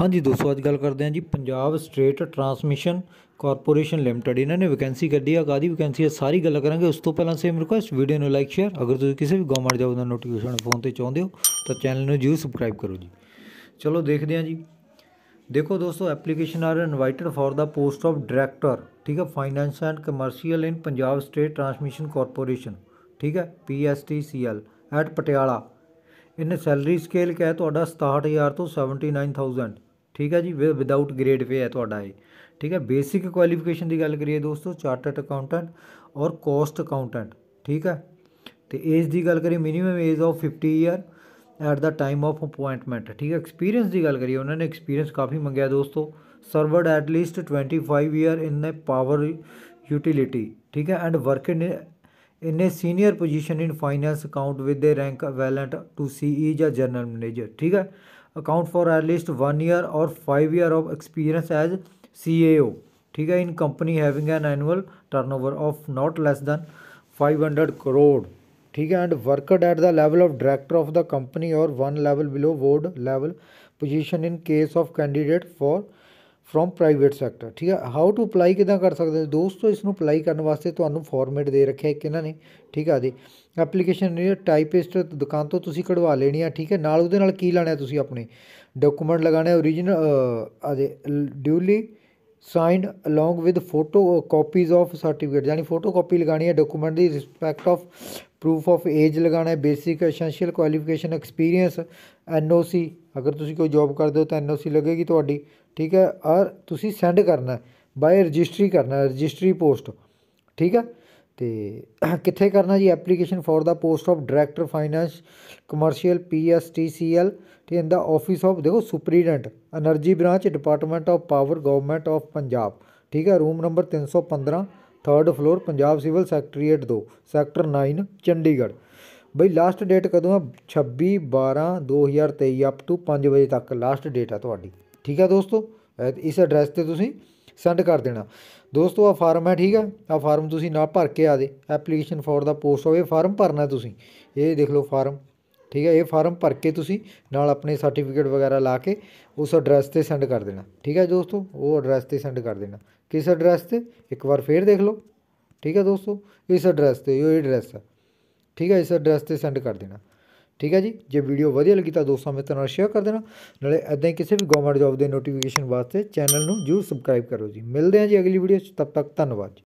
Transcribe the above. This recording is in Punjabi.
ਹਾਂਜੀ ਦੋਸਤੋ ਅੱਜ ਗੱਲ ਕਰਦੇ ਹਾਂ ਜੀ Punjab state transmission corporation limited ਇਹਨਾਂ ਨੇ ਵੈਕੈਂਸੀ ਕੱਢੀ ਆ ਕਾਦੀ ਵੈਕੈਂਸੀ ਹੈ ਸਾਰੀ ਗੱਲ ਕਰਾਂਗੇ ਉਸ ਤੋਂ ਪਹਿਲਾਂ ਸੇਮ ਰਿਕੁਐਸਟ ਵੀਡੀਓ ਨੂੰ ਲਾਈਕ ਸ਼ੇਅਰ ਅਗਰ ਤੁਸੀਂ ਕਿਸੇ ਵੀ ਗਵਰਨਮੈਂਟ ਜੌਬ ਦਾ ਨੋਟੀਫਿਕੇਸ਼ਨ ਫੋਨ ਤੇ ਚਾਹੁੰਦੇ ਹੋ ਤਾਂ ਚੈਨਲ ਨੂੰ ਜਰੂਰ ਸਬਸਕ੍ਰਾਈਬ ਕਰੋ ਜੀ ਚਲੋ ਦੇਖਦੇ ਹਾਂ ਜੀ ਦੇਖੋ ਦੋਸਤੋ application are invited for the post of director ਠੀਕ ਹੈ finance and commercial in Punjab state transmission corporation ਠੀਕ ਹੈ PSTCL at Patiala in salary scale ਕਿਹਾ ਤੁਹਾਡਾ 67000 ਤੋਂ 79000 ਠੀਕ ਹੈ ਜੀ ਵਿਦਆਊਟ ਗ੍ਰੇਡ ਵੇ ਹੈ ਤੁਹਾਡਾ ਇਹ ਠੀਕ ਹੈ ਬੇਸਿਕ ਕੁਆਲੀਫਿਕੇਸ਼ਨ ਦੀ ਗੱਲ ਕਰੀਏ ਦੋਸਤੋ chartered accountant or cost accountant ਠੀਕ ਹੈ ਤੇ ਏਜ ਦੀ ਗੱਲ ਕਰੀਏ minimum age of 50 year at the time of appointment ਠੀਕ ਹੈ ਐਕਸਪੀਰੀਅੰਸ ਦੀ ਗੱਲ ਕਰੀਏ ਉਹਨਾਂ ਨੇ ਐਕਸਪੀਰੀਅੰਸ ਕਾਫੀ ਮੰਗਿਆ ਦੋਸਤੋ served at least 25 year in a power utility ठीक है and work in in a senior position in finance account with a rank equivalent to C E या जनरल मैनेजर ठीक है account for at least one year or five year of experience as CAO. ठीक है in company having an annual turnover of not less than 500 crore ठीक है and worked at the level of director of the company or one level below board level position in case of candidate for from private sector ਠੀਕ ਹੈ ਹਾਊ ਟੂ ਅਪਲਾਈ ਕਿਦਾਂ ਕਰ ਸਕਦੇ ਹੋ ਦੋਸਤੋ ਇਸ ਨੂੰ ਅਪਲਾਈ ਕਰਨ ਵਾਸਤੇ ਤੁਹਾਨੂੰ ਫਾਰਮੈਟ ਦੇ ਰੱਖਿਆ ਇੱਕ ਇਹਨਾਂ ਨੇ ਠੀਕ ਆ ਜੀ ਐਪਲੀਕੇਸ਼ਨ ਟਾਈਪਿਸਟ ਦੁਕਾਨ ਤੋਂ ਤੁਸੀਂ ਕਢਵਾ ਲੈਣੀ ਆ ਠੀਕ ਹੈ ਨਾਲ ਉਹਦੇ ਨਾਲ ਕੀ ਲਾਣਾ ਤੁਸੀਂ ਆਪਣੇ ਡਾਕੂਮੈਂਟ ਲਗਾਣੇ ਓਰੀਜਨਲ ਆ ਦੇ duly signed along with photo copies of certificate ਯਾਨੀ ਫੋਟੋ ਕਾਪੀ ਲਗਾਣੀ ਹੈ ਡਾਕੂਮੈਂਟ ਦੀ respect of proof of age ਲਗਾਣਾ ਹੈ basic essential qualification experience NOC ਅਗਰ ਤੁਸੀਂ ਕੋਈ ਜੌਬ ਕਰਦੇ ਹੋ ਤਾਂ ਐਨਓਸੀ ਲੱਗੇਗੀ ਤੁਹਾਡੀ ਠੀਕ ਹੈ ਔਰ ਤੁਸੀਂ ਸੈਂਡ ਕਰਨਾ ਬਾਏ ਰਜਿਸਟਰੀ ਕਰਨਾ ਰਜਿਸਟਰੀ ਪੋਸਟ ਠੀਕ ਹੈ तो कितने करना जी application for the post of director finance commercial P S T C L ठीक है इनका ऑफिस ऑफ देखो superintendent energy branch department of power government of Punjab ठीक है रूम नंबर तीन सौ पंद्रह third floor Punjab civil secretariat दो सैक्टर नाइन चंडीगढ़ बई लास्ट डेट कदों छब्बी बारह दो हज़ार तेई अपू पां बजे तक लास्ट डेट है तो ठीक है दोस्तों इस एड्रैस से तुम ਸੈਂਡ ਕਰ ਦੇਣਾ ਦੋਸਤੋ ਆ ਫਾਰਮ ਹੈ ਠੀਕ ਹੈ ਆ ਫਾਰਮ ਤੁਸੀਂ ਨਾਲ ਭਰ ਕੇ ਆ ਦੇ ਐਪਲੀਕੇਸ਼ਨ ਫਾਰ ਦਾ ਪੋਸਟ ਹੋਵੇ ਫਾਰਮ ਭਰਨਾ ਤੁਸੀਂ ਇਹ ਦੇਖ ਲਓ ਫਾਰਮ ਠੀਕ ਹੈ ਇਹ ਫਾਰਮ ਭਰ ਕੇ ਤੁਸੀਂ ਨਾਲ ਆਪਣੇ ਸਰਟੀਫਿਕੇਟ ਵਗੈਰਾ ਲਾ ਕੇ ਉਸ ਐਡਰੈਸ ਤੇ ਸੈਂਡ ਕਰ ਦੇਣਾ ਠੀਕ ਹੈ ਦੋਸਤੋ ਉਹ ਐਡਰੈਸ ਤੇ ਸੈਂਡ ਕਰ ਦੇਣਾ ਕਿਸ ਐਡਰੈਸ ਤੇ ਇੱਕ ਵਾਰ ਫੇਰ ਦੇਖ ਲਓ ਠੀਕ ਹੈ ਦੋਸਤੋ ਇਸ ਐਡਰੈਸ ਤੇ ਇਹ ਐਡਰੈਸ ਹੈ ਠੀਕ ਹੈ ਇਸ ਐਡਰੈਸ ਤੇ ਸੈਂਡ ਕਰ ਦੇਣਾ ਠੀਕ ਹੈ ਜੀ ਜੇ ਵੀਡੀਓ ਵਧੀਆ ਲੱਗੀ ਤਾਂ ਦੋਸਤਾਂ ਮਿੱਤਰਾਂ ਨਾਲ ਸ਼ੇਅਰ ਕਰ ਦੇਣਾ ਨਾਲੇ ਐਦਾਂ ਹੀ ਕਿਸੇ ਵੀ ਗਵਰਨਮੈਂਟ ਜੌਬ ਦੇ ਨੋਟੀਫਿਕੇਸ਼ਨ ਵਾਸਤੇ ਚੈਨਲ ਨੂੰ ਜਰੂਰ ਸਬਸਕ੍ਰਾਈਬ ਕਰੋ ਜੀ ਮਿਲਦੇ ਹਾਂ ਜੀ ਅਗਲੀ ਵੀਡੀਓ 'ਚ ਤਦ ਤੱਕ ਧੰਨਵਾਦ ਜੀ